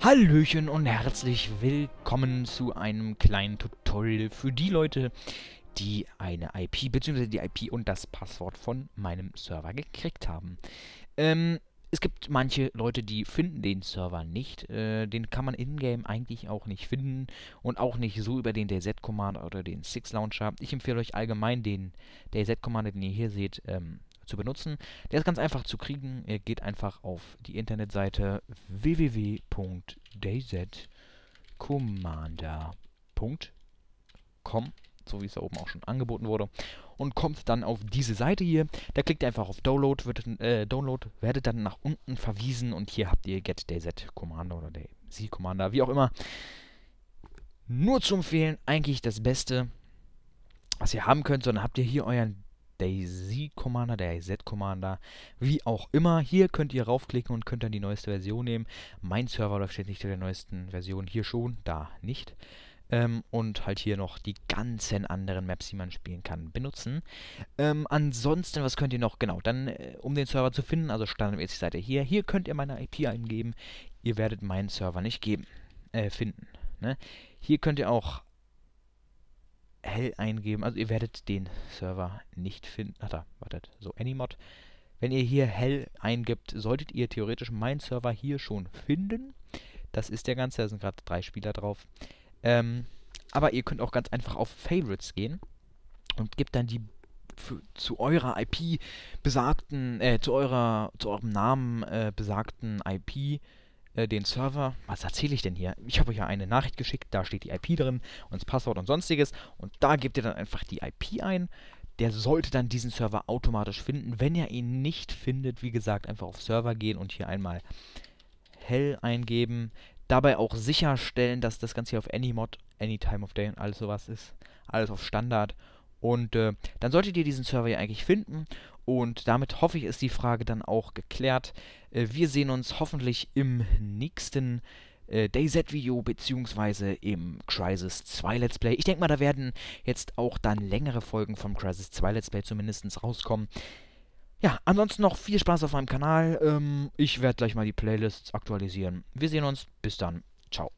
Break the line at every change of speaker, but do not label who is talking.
Hallöchen und herzlich willkommen zu einem kleinen Tutorial für die Leute, die eine IP bzw. die IP und das Passwort von meinem Server gekriegt haben. Ähm, es gibt manche Leute, die finden den Server nicht. Äh, den kann man in-game eigentlich auch nicht finden und auch nicht so über den DayZ-Commander oder den Six Launcher. Ich empfehle euch allgemein den DayZ-Commander, den ihr hier seht, ähm, zu benutzen. Der ist ganz einfach zu kriegen. Ihr geht einfach auf die Internetseite www.dayzcommander.com so wie es da oben auch schon angeboten wurde, und kommt dann auf diese Seite hier. Da klickt ihr einfach auf Download, wird, äh, Download werdet dann nach unten verwiesen und hier habt ihr Get DayZ Commander oder DayZ Commander, wie auch immer. Nur zu empfehlen, eigentlich das Beste, was ihr haben könnt, sondern habt ihr hier euren Daisy Commander, der Z Commander, wie auch immer. Hier könnt ihr raufklicken und könnt dann die neueste Version nehmen. Mein Server läuft jetzt nicht in der neuesten Version, hier schon, da nicht. Ähm, und halt hier noch die ganzen anderen Maps, die man spielen kann, benutzen. Ähm, ansonsten, was könnt ihr noch? Genau, dann, äh, um den Server zu finden, also standardmäßig seid ihr hier. Hier könnt ihr meine IP eingeben. Ihr werdet meinen Server nicht geben, äh, finden. Ne? Hier könnt ihr auch hell eingeben. Also ihr werdet den Server nicht finden. Ach da, wartet. So, Anymod. Wenn ihr hier hell eingibt, solltet ihr theoretisch meinen Server hier schon finden. Das ist der ganze, da sind gerade drei Spieler drauf. Ähm, aber ihr könnt auch ganz einfach auf Favorites gehen und gebt dann die zu eurer IP besagten, äh, zu eurer, zu eurem Namen äh, besagten IP äh, den Server. Was erzähle ich denn hier? Ich habe euch ja eine Nachricht geschickt, da steht die IP drin und das Passwort und sonstiges. Und da gebt ihr dann einfach die IP ein. Der sollte dann diesen Server automatisch finden. Wenn ihr ihn nicht findet, wie gesagt, einfach auf Server gehen und hier einmal hell eingeben. Dabei auch sicherstellen, dass das Ganze hier auf AnyMod, Anytime of Day und alles sowas ist. Alles auf Standard. Und äh, dann solltet ihr diesen Server ja eigentlich finden. Und damit hoffe ich, ist die Frage dann auch geklärt. Äh, wir sehen uns hoffentlich im nächsten äh, DayZ-Video bzw. im Crisis 2 Let's Play. Ich denke mal, da werden jetzt auch dann längere Folgen vom Crisis 2 Let's Play zumindest rauskommen. Ja, ansonsten noch viel Spaß auf meinem Kanal. Ähm, ich werde gleich mal die Playlists aktualisieren. Wir sehen uns. Bis dann. Ciao.